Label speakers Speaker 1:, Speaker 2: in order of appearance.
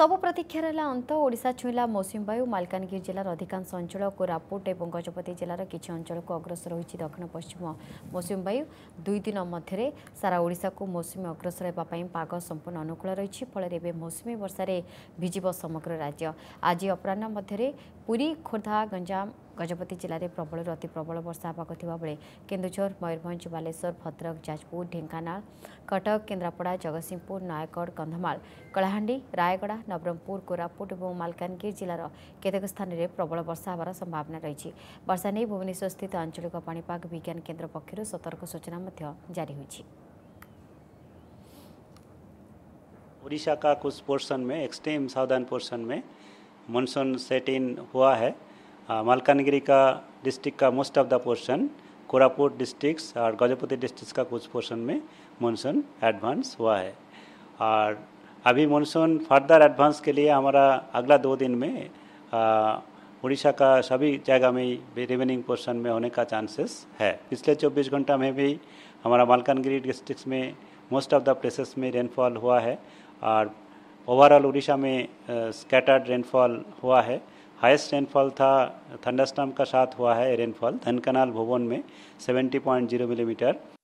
Speaker 1: सब प्रतीक्षा अन्त ओडा छुँला मौसमीयु मालकानगिरि जिल्ला अधिकांश अञ्चल कोपुट ए गजपति जिल्ला कि को अग्रसर हुन्छ दक्षिण पश्चिम मौसुवायु दुईदिन मध्य साराओडाको मौसुमी अग्रसर पाग संपूर्ण अनुकूल रहेछ फलै मौसुमी वर्ष भिजि समग्र राज्य आज अपरा पुरी खोर्धा गञजाम ଗଜପତି ଜିଲ୍ଲାରେ ପ୍ରବଳରୁ ଅତି ପ୍ରବଳ ବର୍ଷା ହେବାକୁ ଥିବାବେଳେ କେନ୍ଦୁଝର ମୟୂରଭଞ୍ଜ ବାଲେଶ୍ୱର ଭଦ୍ରକ ଯାଜପୁର ଢେଙ୍କାନାଳ କଟକ କେନ୍ଦ୍ରାପଡ଼ା ଜଗତସିଂହପୁର ନୟାଗଡ଼ କନ୍ଧମାଳ କଳାହାଣ୍ଡି ରାୟଗଡ଼ା ନବରଙ୍ଗପୁର କୋରାପୁଟ ଏବଂ ମାଲକାନଗିରି ଜିଲ୍ଲାର କେତେକ ସ୍ଥାନରେ ପ୍ରବଳ ବର୍ଷା ହେବାର ସମ୍ଭାବନା ରହିଛି ବର୍ଷା ନେଇ ଭୁବନେଶ୍ୱରସ୍ଥିତ ଆଞ୍ଚଳିକ ପାଣିପାଗ ବିଜ୍ଞାନ କେନ୍ଦ୍ର ପକ୍ଷରୁ ସତର୍କ ସୂଚନା ମଧ୍ୟ ଜାରି ହୋଇଛି
Speaker 2: उड़ीसा का कुछ पोर्शन में एक्सट्रीम साउदर्न पोर्शन में मानसून सेट इन हुआ है मालकानगिरी का डिस्ट्रिक्ट का most of the portion Koraput district और गजपति डिस्ट्रिक्ट का कुछ पोर्शन में मानसून एडवांस हुआ है और अभी मानसून फर्दर एडवांस के लिए हमारा अगला दो दिन में uh, उड़ीसा का सभी जगह में रिमेनिंग पोर्शन में होने का चांसेस है पिछले 24 घंटा में भी हमारा मालकानगिरी डिस्ट्रिक्ट में मोस्ट ऑफ द प्लेसेस में रेनफॉल हुआ है और ओवरऑल उड़ीसा में स्कैटर्ड uh, रेनफॉल हुआ है हाईएस्ट रेनफॉल था थंडरस्टॉर्म का साथ हुआ है रेनफॉल धनकनाल भुवन में 70.0 मिलीमीटर